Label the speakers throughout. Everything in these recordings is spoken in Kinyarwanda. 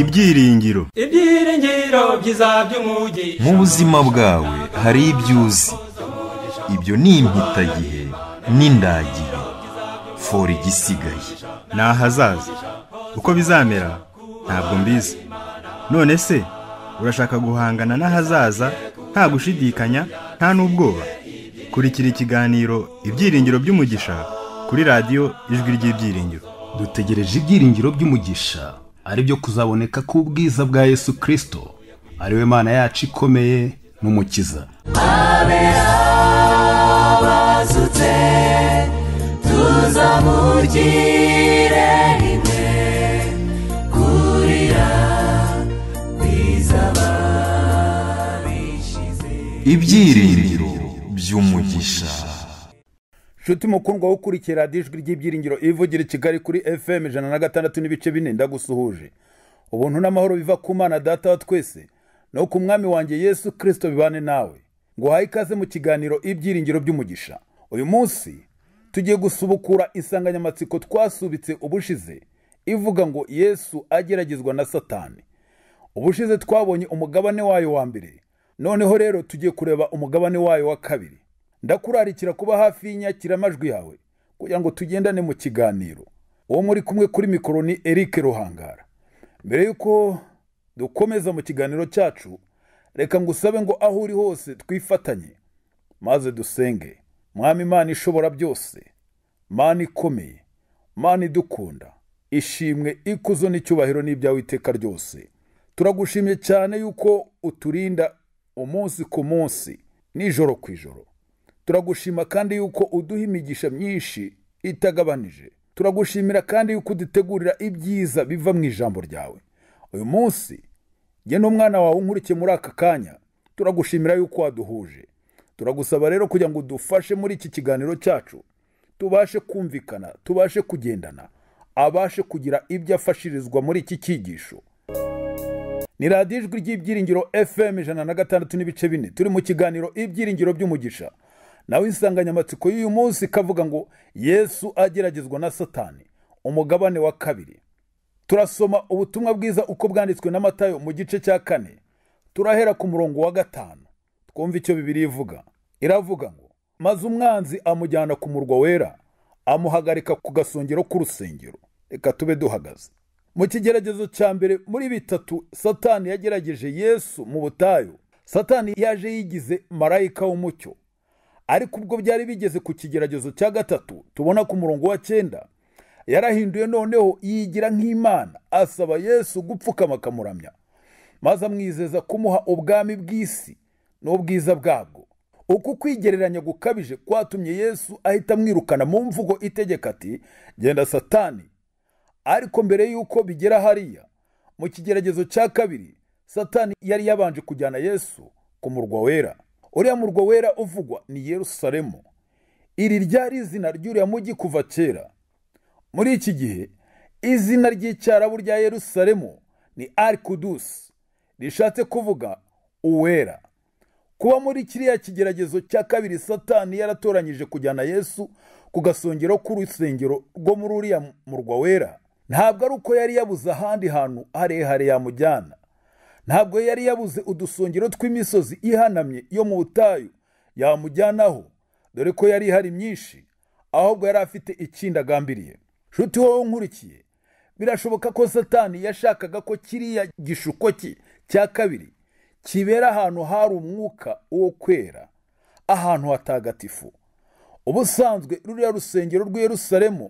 Speaker 1: ibyiringiro ibyiringiro byiza by'umugi
Speaker 2: mu buzima bwawe hari ibyo uzi ibyo ni impitagihe n'indagihe fora igisigaye ni ahazaza uko bizamera ntabwo mbizi none se urashaka guhangana n'ahazaza nta gushidikanya nta n'ubwoba kurikira ikiganiro ibyiringiro by'umugisha kuri radiyo ijwi ry'ibyiringiro dutegereje ibyiringiro by'umugisha ari byo kuzaboneka ku k'ubwiza bwa yesu kirisito ariwe mana yacu ikomeye n'umukiza
Speaker 1: abe
Speaker 2: ibyiringiro umugisha nshuti mukundwa wo ukurikira radiyo ry'ibyiringiro ivugira i kigali kuri fm ijana na gatandatu n'ibice bine ndagusuhuje ubuntu n'amahoro biva ku mana data wa twese no ku mwami wanjye yesu kirisito bibane nawe ngo uhaye ikaze mu kiganiro ibyiringiro by'umugisha uyu munsi tugiye gusubukura insanganyamatsiko twasubitse ubushize ivuga ngo yesu ageragezwa na satani ubushize twabonye umugabane wayo wa mbere noneho rero tugiye kureba umugabane wayo wa kabiri ndakurarikira kuba hafi y'inyakiramajwi yawe kugira ngo tugendane mu kiganiro uwo muri kumwe kuri mikoro ni Eric ruhangara mbere y'uko dukomeza mu kiganiro cyacu reka ngusabe ngo aho uri hose twifatanye maze dusenge mwami imana ishobora byose mana ikomeye mani idukunda ishimwe ikuzo n'icyubahiro n'ibyawe iteka ryose turagushimye cyane yuko uturinda umunsi ku munsi nijoro ku ijoro turagushima kandi yuko uduha imigisha myinshi itagabanije turagushimira kandi yuko udutegurira ibyiza biva mu ijambo ryawe uyu munsi njye n'umwana wawe unkurikiye muri aka kanya turagushimira yuko waduhuje turagusaba rero kugira ngo udufashe muri iki kiganiro cyacu tubashe kumvikana tubashe kugendana abashe kugira ibyo afashirizwa muri iki cyigisho ni radiyo ijwi ry'ibyiringiro fm ijana na gatandatu n'ibice bine turi mu kiganiro ibyiringiro by'umugisha nawe insanganyamatsiko y'uyu munsi ikavuga ngo yesu ageragezwa na satani umugabane wa kabiri turasoma ubutumwa bwiza uko bwanditswe na matayo mu gice cya kane turahera ku murongo wa gatanu twumva icyo bibiri ivuga iravuga ngo maze umwanzi amujyana ku murwa wera amuhagarika ku gasongero k'urusengero reka tube duhagaze mu kigeragezo cya mbere muri bitatu satani yagerageje yesu mu butayu satani yaje yigize marayika w'umucyo ariko ubwo byari bigeze ku kigeragezo cya gatatu tubona ku murongo wa cyenda yarahinduye noneho yigira nk'imana asaba yesu gupfukama akamuramya maze amwizeza kumuha ubwami bw'isi n'ubwiza bwabwo uku kwigereranya gukabije kwatumye yesu ahita amwirukana mu mvugo itegeka ati genda satani ariko mbere y'uko bigera hariya mu kigeragezo cya kabiri satani yari yabanje kujyana yesu ku murwa wera uriya murwa wera uvugwa ni yerusalemu iri ryari izina ry'uriya mujyi kuva kera muri iki gihe izina ry'icyarabu rya yerusalemu ni arikudusi rishatse kuvuga uwera kuba muri kiriya kigeragezo cya kabiri satani yaratoranyije kujyana yesu ku gasongero k'urusengero rwo muri uriya murwa wera ntabwo ari uko yari yabuze ahandi hantu harehare yamujyana ntabwo yari yabuze udusongero tw'imisozi ihanamye yo mu butayu yamujyanaho dore ko yari ihari myinshi ahubwo yari afite ikindi agambiriye nshuti wowe nkurikiye birashoboka ko satani yashakaga ko kiriya gishuko cye cya kabiri kibera ahantu hari umwuka wo kwera ahantu hatagatifu ubusanzwe ruriya rusengero rw'i Yerusalemu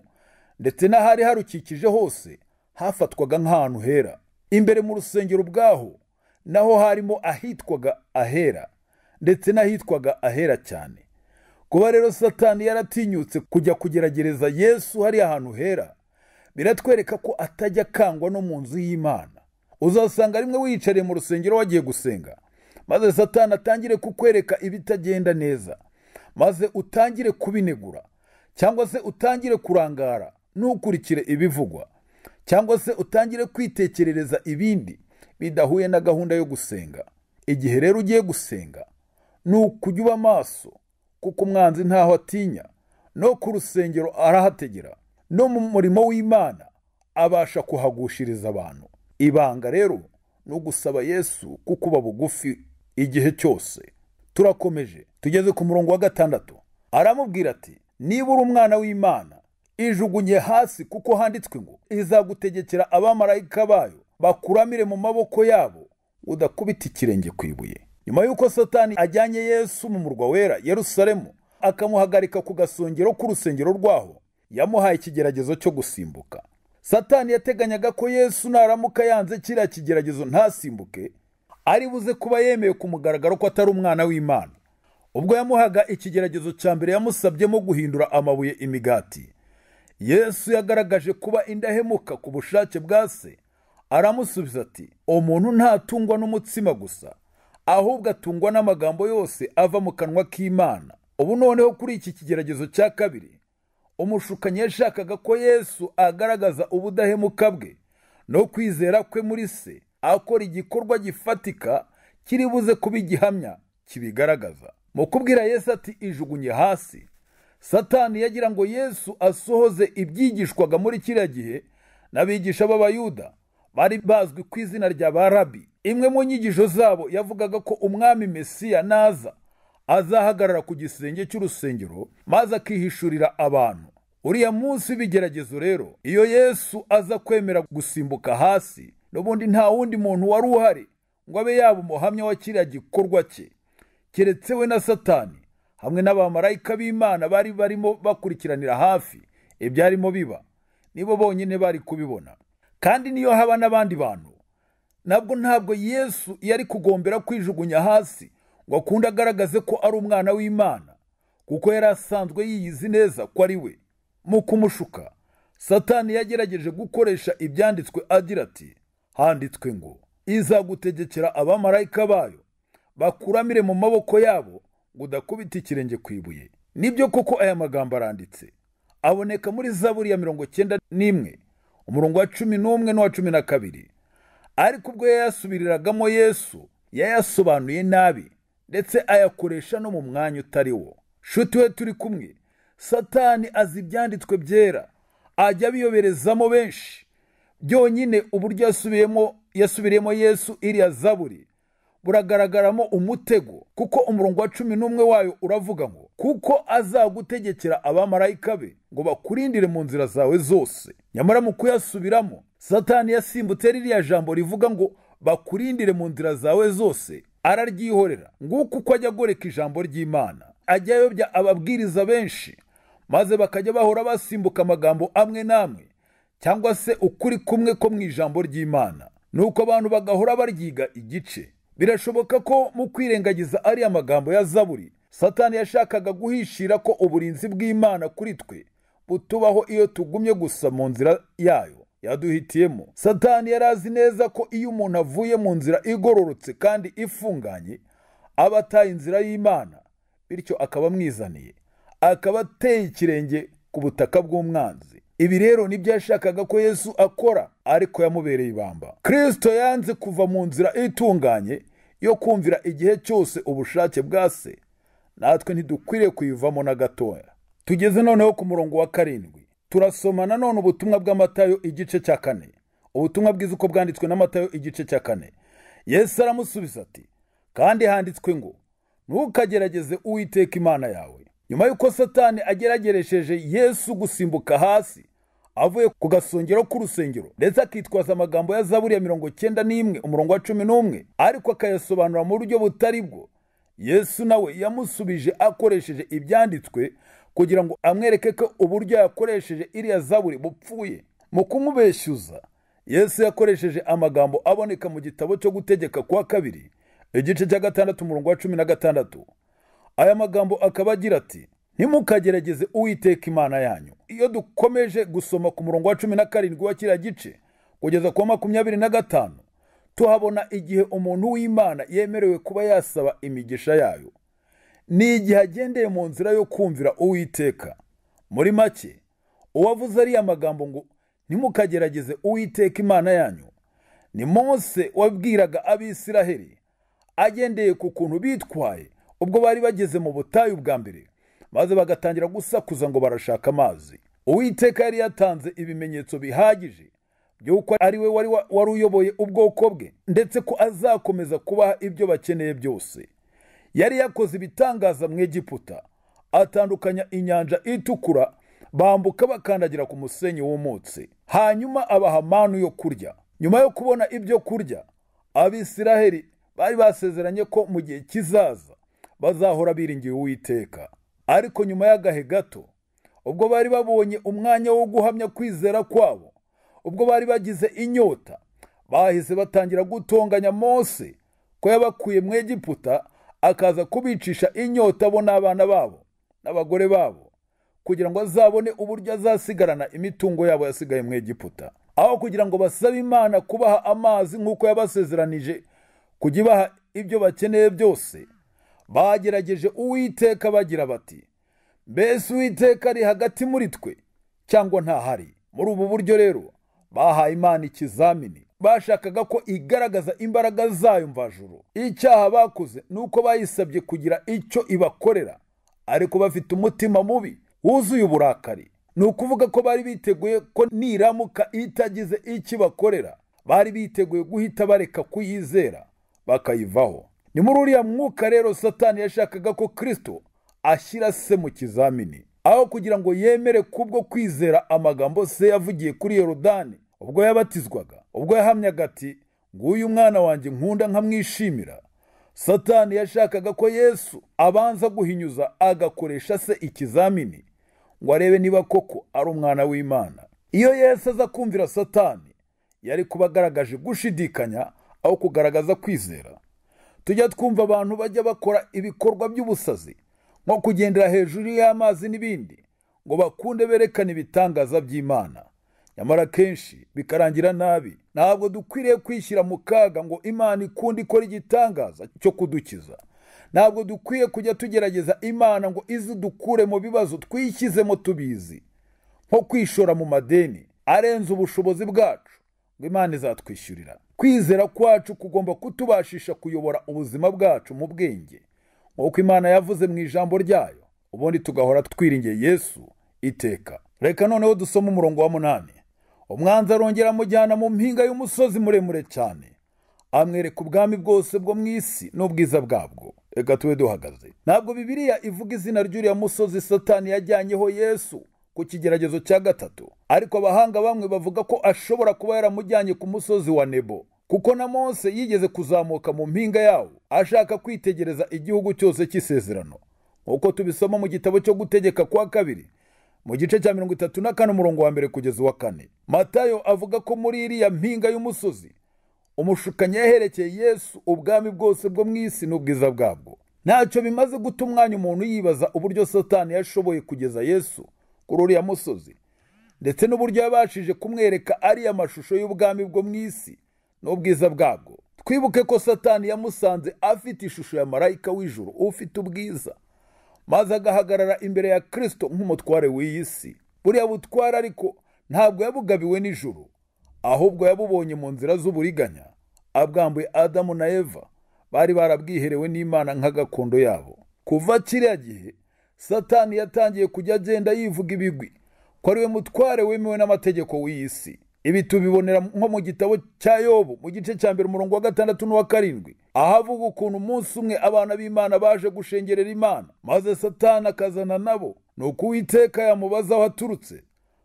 Speaker 2: ndetse n'ahari harukikije hose hafatwaga nk'ahantu hera imbere mu rusengero ubwaho naho harimo ahitwaga ahera ndetse n'ahitwaga ahera cyane kuba rero satani yaratinyutse kujya kugeragereza yesu hari ahantu hera biratwereka ko atajya akangwa no mu nzu y'imana uzasanga rimwe wiyicariye mu rusengero wagiye gusenga maze satani atangire kukwereka ibitagenda neza maze utangire kubinegura cyangwa se utangire kurangara nukurikire ibivugwa cyangwa se utangire kwitekerereza ibindi bidahuye na gahunda yo gusenga igihe rero ugiye gusenga ni ukujya uba amaso kuko umwanzi ntaho atinya no ku rusengero arahategera no mu murimo w'imana abasha kuhagushiriza abantu ibanga rero ni ugusaba yesu kukuba bugufi igihe cyose turakomeje tugeze ku murongo wa gatandatu aramubwira ati niba uri umwana w'imana ijugunye hasi kuko handitswe ngo izagutegekera abamarayika bayo bakuramire mu maboko yabo udakubita ikirenge ku ibuye nyuma y'uko satani ajyanye yesu mu murwa wera yerusalemu akamuhagarika ku gasongero k'urusengero rwaho yamuhaye ikigeragezo cyo gusimbuka satani yateganyaga ko yesu naramuka yanze kiriya kigeragezo ntasimbuke ari buze kuba yemeye ku mugaragaro ko atari umwana w'imana ubwo yamuhaga ikigeragezo cya mbere yamusabyemo guhindura amabuye imigati yesu yagaragaje kuba indahemuka ku bushake bwa se aramusubiza ati umuntu ntatungwa n'umutsima gusa ahubwo atungwa n'amagambo yose ava mu kanwa k'imana ubu noneho kuri iki kigeragezo cya kabiri umushukanyi yashakaga ko yesu agaragaza ubudahemuka bwe no kwizera kwe muri se akora igikorwa gifatika kiribuze kuba igihamya kibigaragaza mu kubwira yesu ati ijugunye hasi satani yagira ngo yesu asohoze ibyigishwaga muri kiriya gihe n'abigisha b'abayuda bari bazwi ku izina rya Barabi imwe mu nyigisho zabo yavugaga ko umwami mesiya naza azahagarara ku gisenge cy'urusengero maze akihishurira abantu uriya munsi w'ibigeragezo rero iyo yesu aza kwemera gusimbuka hasi n'ubundi nta wundi muntu wari uhari ngo abe yaba umuhamya wa kiriya gikorwa cye keretse we na satani hamwe n'abamarayika b'imana bari barimo bakurikiranira hafi ibyarimo biba nibo bonyine bari kubibona kandi niyo haba n'abandi bantu nabwo ntabwo yesu yari kugombera kwijugunya hasi ngo akunde agaragaze ko ari umwana w'imana kuko yari asanzwe yiyizi neza ko ari we mu kumushuka satani yagerageje gukoresha ibyanditswe agira ati handitswe ngo izagutegekera abamarayika bayo bakuramire mu maboko yabo ngo udakubite ikirenge ku ibuye nibyo koko aya magambo aranditse aboneka muri zaburi ya mirongo icyenda n'imwe umurongo wa cumi n'umwe n'uwa cumi na kabiri ariko ubwo yayasubiriragamo yesu yayasobanuye nabi ndetse ayakoresha no mu mwanya utari wo shuti we turi kumwe satani azi ibyanditswe byera ajya abiyoberezamo benshi byonyine uburyo yasubiriyemo yesu iriya zaburi buragaragaramo umutego kuko umurongo wa cumi n'umwe wayo uravuga ngo kuko azagutegekera abamarayika be ngo bakurindire mu nzira zawe zose nyamara mu kuyasubiramo satani yasimbutse ririya jambo rivuga ngo bakurindire mu nzira zawe zose araryihorera nguko uko ajya agoreka ijambo ry'imana ajya ayobya ababwiriza benshi maze bakajya bahora basimbuka amagambo amwe n'amwe cyangwa se ukuri kumwe ko mu ijambo ry'imana Nuko abantu bagahora baryiga igice birashoboka ko mu kwirengagiza ariya magambo ya zaburi satani yashakaga guhishira ko uburinzi bw'imana kuri twe butubaho iyo tugumye gusa mu nzira yayo yaduhitiyemo satani yari azi neza ko iyo umuntu avuye mu nzira igororotse kandi ifunganye aba ataye inzira y'imana bityo akaba amwizaniye akaba ateye ikirenge ku butaka bw'umwanzi ibi rero nibyo yashakaga ko yesu akora ariko yamubereye ibamba kirisito yanze kuva mu nzira itunganye yo kumvira igihe cyose ubushake bwa se natwe ntidukwiriye kuyivamo na gatoya tugeze noneho ku murongo wa karindwi turasoma nanone ubutumwa bw'amatayo igice cya kane ubutumwa bwiza uko bwanditswe n'amatayo igice cya kane yesu aramusubiza ati kandi handitswe ngo ntukagerageze uwiteka imana yawe nyuma y'uko satani agerageresheje yesu gusimbuka hasi avuye ku gasongero k'urusengero ndetse akitwaza amagambo ya zaburi mirongo icyenda n'imwe umurongo wa cumi n'umwe ariko akayasobanura mu buryo butari bwo yesu nawe yamusubije akoresheje ibyanditswe kugira ngo amwereke ko uburyo yakoresheje iriya zaburi bupfuye mu kumubeshyuza yesu yakoresheje amagambo aboneka mu gitabo cyo gutegeka kwa kabiri igice cya gatandatu umurongo wa cumi na gatandatu aya magambo akaba agira ati ntimukagerageze uwiteka imana yanyu iyo dukomeje gusoma ku murongo wa cumi na karindwi wa kiriya gice kugeza ku makumyabiri na gatanu tuhabona igihe umuntu w'imana yemerewe kuba yasaba imigisha yayo ni igihe agendeye mu nzira yo kumvira uwiteka muri make uwavuze ariya magambo ngo ntimukagerageze uwiteka imana yanyu ni mose wabwiraga abisiraheli agendeye ku kuntu bitwaye ubwo bari bageze mu butayu bwa mbere maze bagatangira gusakuza ngo barashaka amazi uwiteka yari yatanze ibimenyetso bihagije by'uko ari we wari uyoboye ubwoko bwe ndetse ko azakomeza kubaha ibyo bakeneye byose yari yakoze ibitangaza mu Egiputa atandukanya inyanja itukura bambuka bakandagira ku musenyi w'umutse hanyuma abaha manu yo kurya nyuma yo kubona ibyo kurya abisiraheli bari basezeranye ko mu gihe kizaza bazahora biringiye uwiteka ariko nyuma y'agahe gato ubwo bari babonye umwanya wo guhamya kwizera kwabo ubwo bari bagize inyota bahise batangira gutonganya Mose ko yabakuye mu Egiputa akaza kubicisha inyota bo n'abana babo n'abagore babo kugira ngo azabone uburyo azasigarana imitungo yabo yasigaye mu Egiputa aho kugira ngo basabe imana kubaha amazi nk'uko yabasezeranije kujya ibaha ibyo bakeneye byose bagerageje uwiteka bagira bati mbese uwiteka ari hagati muri twe cyangwa ntahari muri ubu buryo rero bahaye imana ikizamini bashakaga ko igaragaza imbaraga zayo mvajuru icyaha bakoze ni uko bayisabye kugira icyo ibakorera ariko bafite umutima mubi wuzuye uburakari ni ukuvuga ko bari biteguye ko niramuka itagize icyo ibakorera bari biteguye guhita bareka kuyizera bakayivaho ni muri uriya mwuka rero satani yashakaga ko kirisito ashyira se mu kizamini aho kugira ngo yemere kubwo kwizera amagambo se yavugiye kuri yorodani ubwo yabatizwaga ubwo yahamyaga ati nguyu mwana wanjye nkunda nkamwishimira satani yashakaga ko yesu abanza guhinyuza agakoresha se ikizamini ngo arebe niba koko ari umwana w'imana iyo yesu aza kumvira satani yari kuba agaragaje gushidikanya aho kugaragaza kwizera tujya twumva abantu bajya bakora ibikorwa by'ubusazi nko kugendera hejuru y'amazi n'ibindi ngo bakunde berekane ibitangaza by'imana nyamara kenshi bikarangira nabi ntabwo dukwiriye kwishyira mu kaga ngo imana ikunde ikora igitangaza cyo kudukiza ntabwo dukwiye kujya tugerageza imana ngo izi dukure mu bibazo twishyizemo tubizi nko kwishora mu madeni arenze ubushobozi bwacu ngo imana izatwishyurira kwizera kwacu kugomba kutubashisha kuyobora ubuzima bwacu mu bwenge nk'uko imana yavuze mu ijambo ryayo ubundi tugahora twiringiye yesu iteka reka noneho dusoma umurongo wa munani umwanzi arongera amujyana mu mpinga y'umusozi muremure cyane amwereka ubwami bwose bwo mu isi n'ubwiza bwabwo reka tube duhagaze ntabwo bibiriya ivuga izina ry'uriya musozi satani yajyanyeho yesu ku kigeragezo cya gatatu ariko abahanga bamwe bavuga ko ashobora kuba yaramujyanye ku musozi wa nebo kuko na Mose yigeze kuzamuka mu mpinga yawo ashaka kwitegereza igihugu cyose cy'isezerano nk'uko tubisoma mu gitabo cyo gutegeka kwa kabiri mu gice cya mirongo itatu na kane umurongo wa mbere kugeza uwa kane matayo avuga ko muri iriya mpinga y'umusozi umushukanyi yaherekeye yesu ubwami bwose bwo mu isi n'ubwiza bwabwo ntacyo bimaze guta umwanya umuntu yibaza uburyo satani yashoboye kugeza yesu kuri uriya musozi ndetse n'uburyo yabashije kumwereka ariya mashusho y'ubwami bwo mu isi n'ubwiza bwabwo twibuke ko satani yamusanze afite ishusho ya marayika w'ijuru ufite ubwiza maze agahagarara imbere ya kirisito nk'umutware w'iyi si buriya butware ariko ntabwo yabugabiwe n'ijuru ahubwo yabubonye mu nzira z'uburiganya abwambuye adamu na eva bari barabwiherewe n'imana nk'agakondo yabo kuva kiriya gihe satani yatangiye kujya agenda yivuga ibigwi ko ari mutware wemewe n'amategeko w'iyi ibi tubibonera nko mu gitabo cya yobu mu gice cya mbere umurongo wa gatandatu n'uwa karindwi ahavuga ukuntu umunsi umwe abana b'imana baje gushengerera imana maze satani akazana nabo ni uko uwiteka yamubaza aho aturutse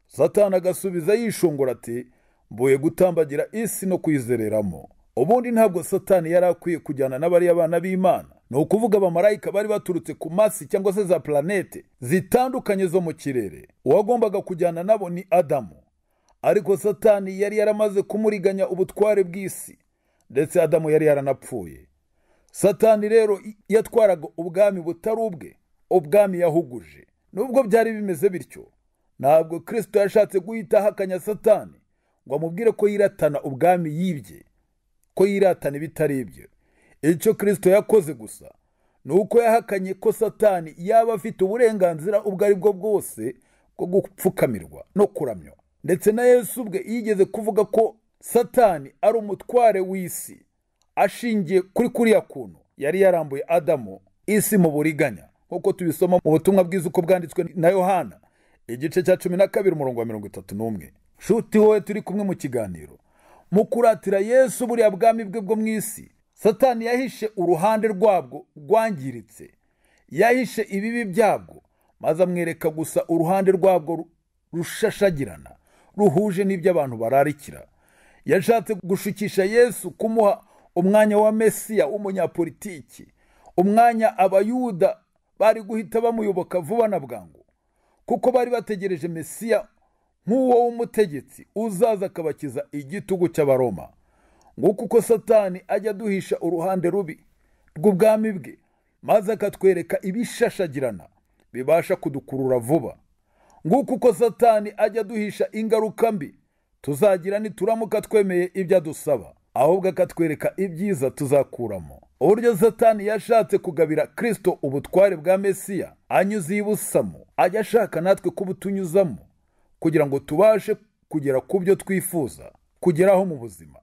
Speaker 2: satani agasubiza yishongora ati mvuye gutambagira isi no kwizereramo ubundi ntabwo satani yari akwiye kujyana n'abari abana b'imana ni ukuvuga abamarayika bari baturutse ku masi cyangwa se za planete zitandukanye zo mu kirere uwagombaga kujyana nabo ni adamu ariko satani yari yaramaze kumuriganya ubutware bw'isi ndetse adamu yari yaranapfuye satani rero yatwaraga ubwami butari ubwe ubwami yahuguje nubwo byari bimeze bityo ntabwo kirisito yashatse guhita ahakanya satani ngo amubwire ko yiratana ubwami yibye ko yiratana ibitari ibyo icyo kirisito yakoze gusa ni uko yahakanye ko satani yaba afite uburenganzira ubwo ari bwo bwose bwo gupfukamirwa no kuramywa ndetse na yesu ubwe yigeze kuvuga ko satani ari umutware w'isi ashingiye kuri kuriya kuntu yari yarambuye adamu isi mu buriganya nk'uko tubisoma mu butumwa bwiza uko bwanditswe na yohana igice cya cumi na kabiri umurongo wa mirongo itatu n'umwe shuti wowe turi kumwe mu kiganiro mu kuratira yesu buriya bwami bwe bwo mu isi satani yahishe uruhande rwabwo rwangiritse yahishe ibibi byabwo maze amwereka gusa uruhande rwabwo rushashagirana ruhuje n'ibyo abantu bararikira yashatse gushukisha yesu kumuha umwanya wa mesiya w'umunyapolitiki umwanya abayuda bari guhita bamuyoboka vuba na bwangu kuko bari bategereje mesiya nk'uwo w'umutegetsi uzaza akabakiza igitugu cy'abaroma nk'uko uko satani ajya duhisha uruhande rubi rw'ubwami bwe maze akatwereka ibishashagirana bibasha kudukurura vuba nk'uko uko satani ajya duhisha ingaruka mbi tuzagira nituramuka twemeye ibyo adusaba ahubwo akatwereka ibyiza tuzakuramo uburyo satani yashatse kugabira Kristo ubutware bwa mesiya anyuze ibusamu ajya ashaka natwe kubutunyuzamo kugira ngo tubashe kugera ku byo twifuza kugeraho mu buzima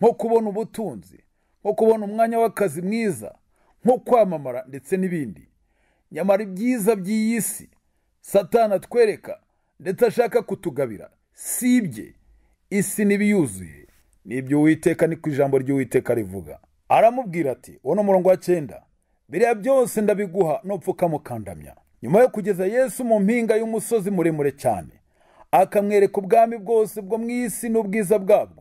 Speaker 2: nko kubona ubutunzi nko kubona umwanya w'akazi mwiza nko kwamamara ndetse n'ibindi nyamara ibyiza by'iyi si satana atwereka ndetse ashaka kutugabira sibye isi n'ibiyuzuye ni ibyo uwiteka ni ku ijambo ry'uwiteka rivuga aramubwira ati uwo ni umurongo wa cyenda biriya byose ndabiguha nupfa ukamukandamya nyuma yo kugeza yesu mu mpinga y'umusozi muremure cyane akamwereka ubwami bwose bwo mu isi n'ubwiza bwabwo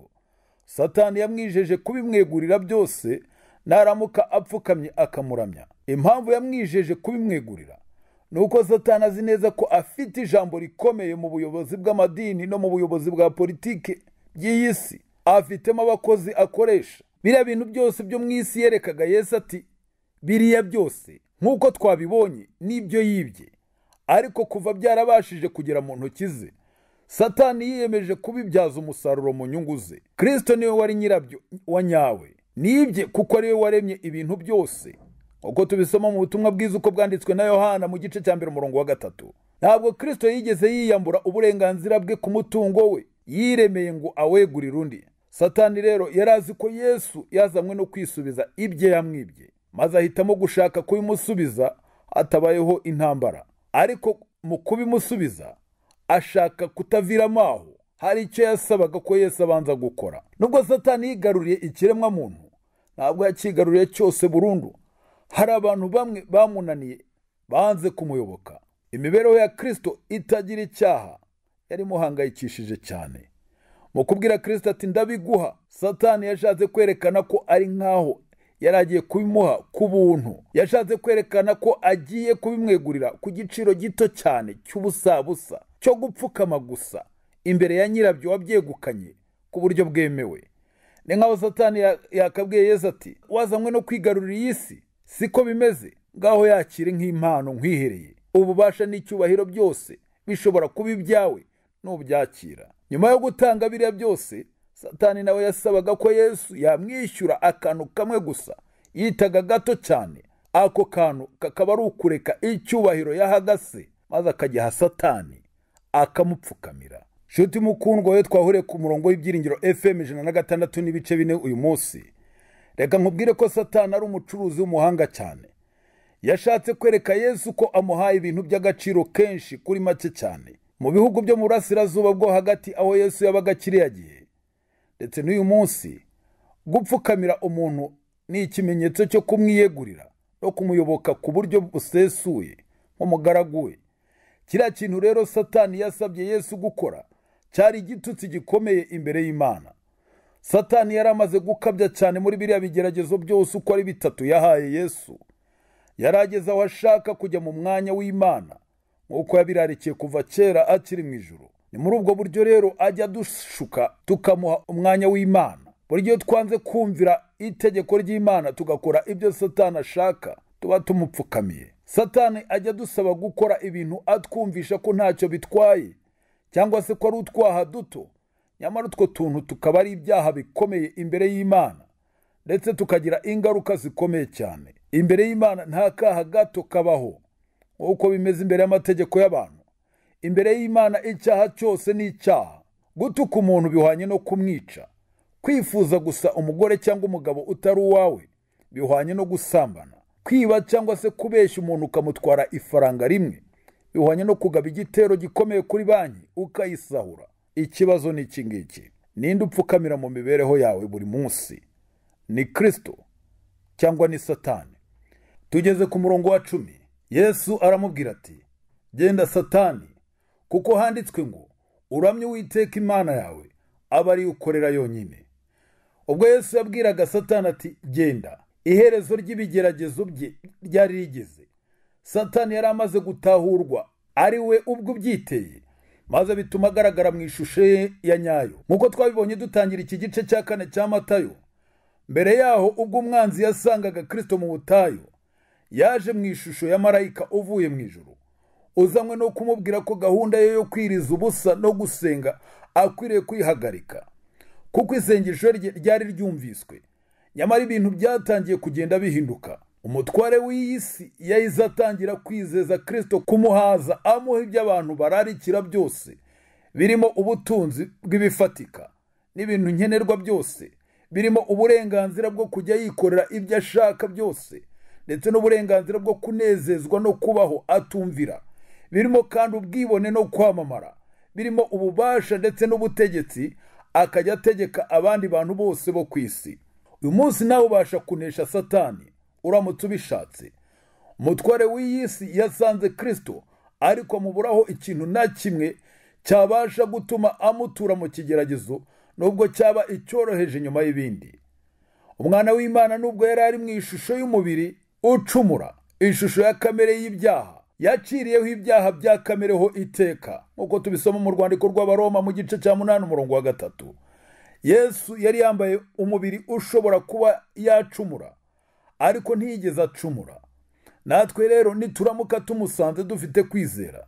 Speaker 2: satani yamwijeje kubimwegurira byose naramuka apfukamye akamuramya impamvu yamwijeje kubimwegurira ni uko satani azi neza ko afite ijambo rikomeye mu buyobozi bw'amadini no mu buyobozi bwa politiki by'iyi si afitemo abakozi akoresha biriya bintu byose byo mu isi yerekaga yesu ati biriya byose nk'uko twabibonye n'ibyo yibye ariko kuva byarabashije kugera mu ntoki ze satani yiyemeje kubibyaza umusaruro mu nyungu ze kirisito niwe wari nyirabyo wa nyawe nibye kuko ariwe waremye ibintu byose uko tubisoma mu butumwa bwiza uko bwanditswe na yohana mu gice cya mbere umurongo wa gatatu ntabwo kirisito yigeze yiyambura uburenganzira bwe ku mutungo we yiremeye ngo awegurire undi satani rero yari azi ko yesu yazanywe no kwisubiza ibye yamwibye maze ahitamo gushaka kubimusubiza hatabayeho intambara ariko mu kubimusubiza ashaka kutaviramo aho hari icyo yasabaga ko Yesu abanza gukora nubwo Satani yigaruriye ikiremwa muntu ntabwo yakigaruriye cyose burundu hari abantu bamwe bamunaniye banze kumuyoboka imibereho ya kirisito itagira icyaha yari imuhangayikishije cyane mu kubwira kirisito ati ndabiguha Satani yashatse kwerekana ko ari nk'aho yari agiye kubimuha ku buntu yashatse kwerekana ko agiye kubimwegurira ku giciro gito cyane cy'ubusabusa cyo gupfukama gusa imbere ya nyirabyo wabyegukanye ku buryo bwemewe ni nk'aho satani yakabwiye yezu ati wazanywe no kwigarurira iyi si siko bimeze ngaho yakire nk'impano nkwihereye ububasha n'icyubahiro byose bishobora kuba ibyawe nubyakira nyuma yo gutanga biriya byose satani nawe yasabaga ko yesu yamwishyura akantu kamwe gusa yitaga gato cyane ako kantu kakaba ari ukureka icyubahiro yahagase maze akajyaha satani akamupfukamira nshuti mukundwa we twahuriye ku murongo w'ibyiringiro fm ijana na gatandatu n'ibice bine uyu munsi reka nkubwire ko satani ari umucuruzi w'umuhanga cyane yashatse kwereka yesu ko amuhaye ibintu by'agaciro kenshi kuri make cyane mu bihugu byo mu burasirazuba bwo hagati aho yesu yabaga kiriya gihe ndetse n'uyu munsi gupfukamira umuntu ni ikimenyetso cyo kumwiyegurira no kumuyoboka ku buryo busesuye nk'umugaragu we kiriya kintu rero satani yasabye yesu gukora cyari igitutsi gikomeye imbere y'imana satani yari amaze gukabya cyane muri biriya bigeragezo byose uko ari bitatu yahaye yesu yari ageze aho ashaka kujya mu mwanya w'imana nk'uko yabirarikiye kuva kera akiri mu ijoro ni muri ubwo buryo rero ajya dushuka tukamuha umwanya w'imana buri gihe twanze kumvira itegeko ry'imana tugakora ibyo satani ashaka tuba tumupfukamiye satani ajya adusaba gukora ibintu atwumvisha ko ntacyo bitwaye cyangwa se ko ari utwaha duto nyamara utwo tuntu tukaba ari ibyaha bikomeye imbere y'imana ndetse tukagira ingaruka zikomeye cyane imbere y'imana nta kaha gato kabaho nk'uko bimeze imbere y'amategeko y'abantu imbere y'imana icyaha cyose ni icyaha gutuka umuntu bihwanye no kumwica kwifuza gusa umugore cyangwa umugabo utari uwawe bihwanye no gusambana kwiba cyangwa se kubeshya umuntu ukamutwara ifaranga rimwe bihwanye no kugaba igitero gikomeye kuri banki ukayisahura ikibazo ni iki ngiki ninde upfukamira mu mibereho yawe buri munsi ni kirisito cyangwa ni satani tugeze ku murongo wa cumi yesu aramubwira ati genda satani kuko handitswe ngo uramye uwiteka imana yawe aba ariyo ukorera yonyine ubwo yesu yabwiraga satani ati genda iherezo ry'ibigeragezo bye ryari rigeze satani yari amaze gutahurwa ari we ubwo ubyiteye maze bituma agaragara mu ishusho ye ya nyayo nk'uko twabibonye dutangira iki gice cya kane cya matayo mbere yaho ubwo umwanzi yasangaga kirisito mu butayu yaje mu ishusho ya marayika uvuye mu ijoro uzanywe no kumubwira ko gahunda ye yo kwiriza ubusa no gusenga akwiriye kwihagarika kuko isengesho rye ryari ryumviswe nyamara ibintu byatangiye kugenda bihinduka umutware w'iyi si yahise atangira kwizeza Kristo kumuhaza amuha ibyo abantu bararikira byose birimo ubutunzi bw'ibifatika n'ibintu nkenerwa byose birimo uburenganzira bwo kujya yikorera ibyo ashaka byose ndetse n'uburenganzira bwo kunezezwa no kubaho atumvira birimo kandi ubwibone no kwamamara birimo ububasha ndetse n'ubutegetsi akajya ategeka abandi bantu bose bo ku isi uyu munsi nawe ubasha kunesha satani uramutse ubishatse umutware w'iyi si yasanze Kristo ariko amuburaho ikintu na kimwe cyabasha gutuma amutura mu kigeragezo nubwo cyaba icyoroheje nyuma y'ibindi umwana w'imana nubwo yari ari mu ishusho y'umubiri ucumura ishusho ya kamere y'ibyaha yaciriyeho ibyaha bya kamereho iteka nk'uko tubisoma mu rwandiko rw'abaroma mu gice cya munani umurongo wa gatatu yesu yari yambaye umubiri ushobora kuba yacumura ariko ntiyigeze acumura natwe rero nituramuka tumusanze dufite kwizera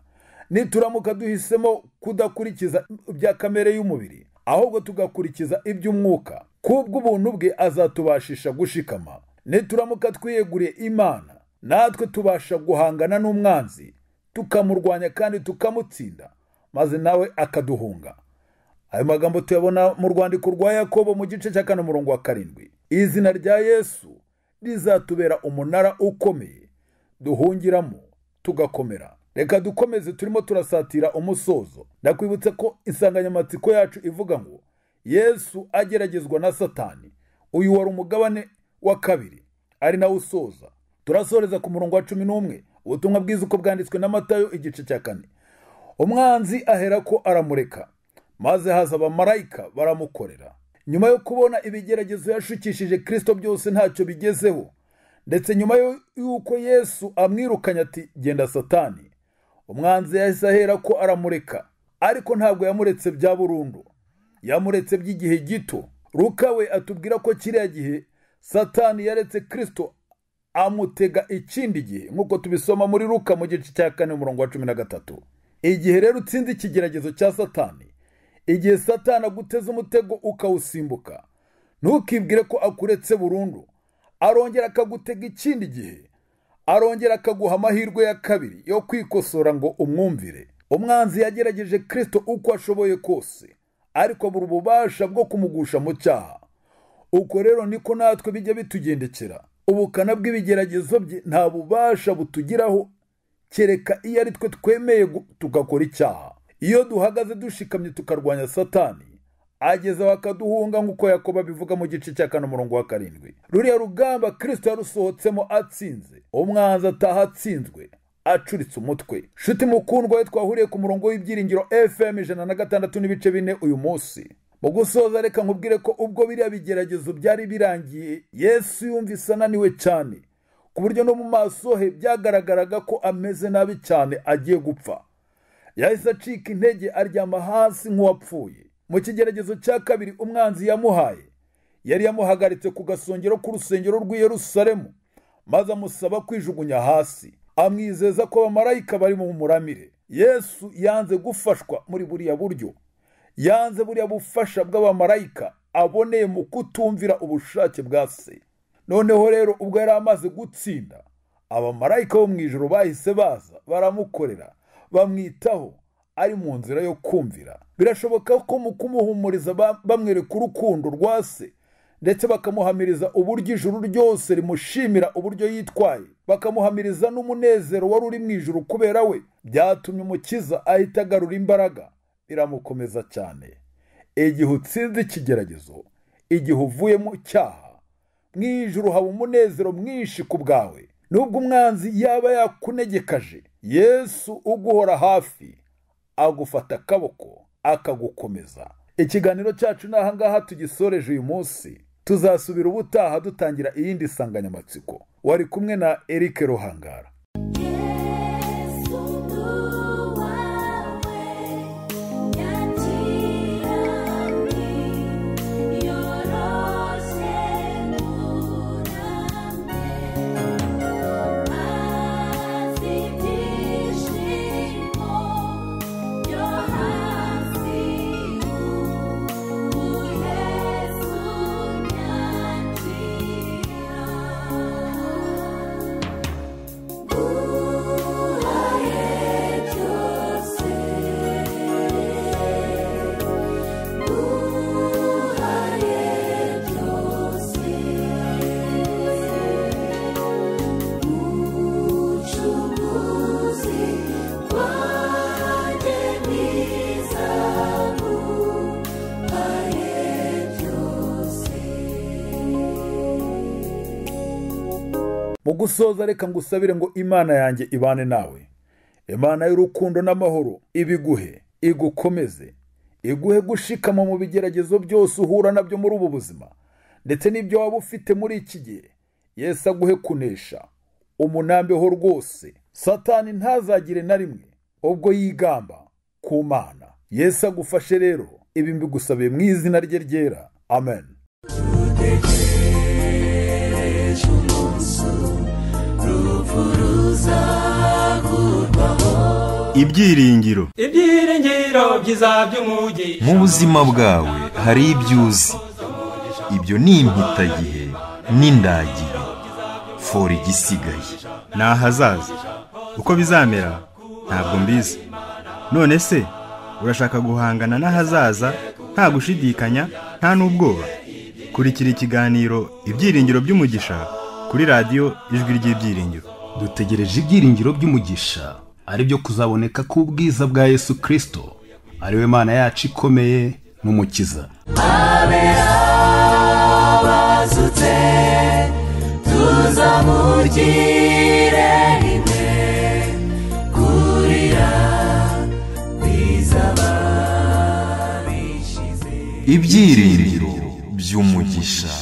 Speaker 2: nituramuka duhisemo kudakurikiza ibya kamere y'umubiri ahubwo tugakurikiza iby'umwuka kubw'ubuntu bwe azatubashisha gushikama nituramuka twiyeguriye imana natwe tubasha guhangana n'umwanzi tukamurwanya kandi tukamutsinda maze nawe akaduhunga ayo magambo tuyabona mu rwandiko rwa yakobo mu gice cya kane umurongo wa karindwi izina rya yesu rizatubera umunara ukomeye duhungiramo tugakomera reka dukomeze turimo turasatira umusozo ndakwibutsa ko insanganyamatsiko yacu ivuga ngo yesu ageragezwa na satani uyu wari umugabane wa kabiri ari nawe usoza turasoreza ku murongo wa cumi n'umwe ubutumwa bwiza uko bwanditswe na matayo igice cya kane umwanzi ahera ko aramureka maze haza abamarayika baramukorera nyuma yo kubona ibigeragezo yashukishije kirisito byose ntacyo bigezeho ndetse nyuma y'uko yesu amwirukanye ati genda satani umwanzi yahise ahera ko aramureka ariko ntabwo yamuretse bya burundu yamuretse by'igihe gito Luka we atubwira ko kiriya gihe satani yaretse kirisito amutega ikindi gihe nk'uko tubisoma muri Luka mu gice cya kane umurongo wa cumi na gatatu igihe rero utsinze ikigeragezo cya satani igihe satana aguteze umutego ukawusimbuka ntukibwire ko akuretse burundu arongera akagutega ikindi gihe arongera akaguha amahirwe ya kabiri yo kwikosora ngo umwumvire umwanzi yagerageje kirisito uko ashoboye kose ariko abura ububasha bwo kumugusha mu cyaha uko rero niko natwe bijya bitugendekera ubukana bw'ibigeragezo bye nta bubasha butugiraho kereka iyo ari twe twemeye tugakora icyaha iyo duhagaze dushikamye tukarwanya satani ageze akaduhunga nk'uko yakoba abivuga mu gice cya kane umurongo wa karindwi ruriya rugamba kirisito yarusohotsemo atsinze umwanzi ataha atsinzwe acuritse umutwe shuti mukundwa we twahuriye ku murongo w'ibyiringiro fm ijana na gatandatu n'ibice bine uyu munsi mu gusoza reka nkubwire ko ubwo biriya bigeragezo byari birangiye yesu yumvise naniwe cyane ku buryo no mu maso he byagaragaraga ko ameze nabi cyane agiye gupfa yahise acika intege aryama hasi nk'uwapfuye mu kigeragezo cya kabiri umwanzi yamuhaye yari yamuhagaritse ku gasongero k'urusengero rw’i Yerusalemu maze amusaba kwijugunya hasi amwizeza ko abamarayika bari mu muramire yesu yanze gufashwa muri buriya buryo yanze buriya bufasha bw'abamarayika aboneye mu kutumvira ubushake bwa se noneho rero ubwo yari amaze gutsinda abamarayika bo mu ijoro bahise baza baramukorera bamwitaho ari mu nzira yo kumvira birashoboka ko mu kumuhumuriza bamwereka urukundo rwa se ndetse bakamuhamiriza uburyo ijuru ryose rimushimira uburyo yitwaye bakamuhamiriza n'umunezero wari uri mu ijuru kubera we byatumye umukiza ahita agarura imbaraga biramukomeza cyane igihe utsinze ikigeragezo igihe uvuye mu cyaha mu ijuru haba umunezero mwinshi ku bwawe nubwo umwanzi yaba yakunegekaje yesu uguhora hafi agufata akaboko akagukomeza ikiganiro cyacu ni ahangaha tugisoreje uyu munsi tuzasubira ubutaha dutangira iyindi nsanganyamatsiko wari kumwe na erike ruhangara gusoza reka ngusabire ngo imana yanjye ibane nawe imana y'urukundo n'amahoro ibiguhe igukomeze iguhe gushikama mu bigeragezo byose uhura nabyo muri ubu buzima ndetse n'ibyo waba ufite muri iki gihe yesi aguhe kunesha umunambeho rwose satani ntazagire na rimwe ubwo yigamba ku mana yesi agufashe rero ibi mbigusabiye mu izina rye ryera amen ibyiringiro ibyiringiro byiza
Speaker 1: by'umugisha
Speaker 2: mu buzima bwawe hari ibyo uzi ibyo ni impitagihe n'indagihe fora igisigaye ni ahazaza uko bizamera ntabwo mbizi none se urashaka guhangana n'ahazaza nta gushidikanya nta n'ubwoba kurikira ikiganiro ibyiringiro by'umugisha kuri radiyo ijwi ry'ibyiringiro dutegereje ibyiringiro by'umugisha ari byo kuzaboneka k'ubwiza bwa yesu kirisito ari we mana yacu ikomeye n'umukiza
Speaker 1: abe
Speaker 2: ibyiringiro by'umugisha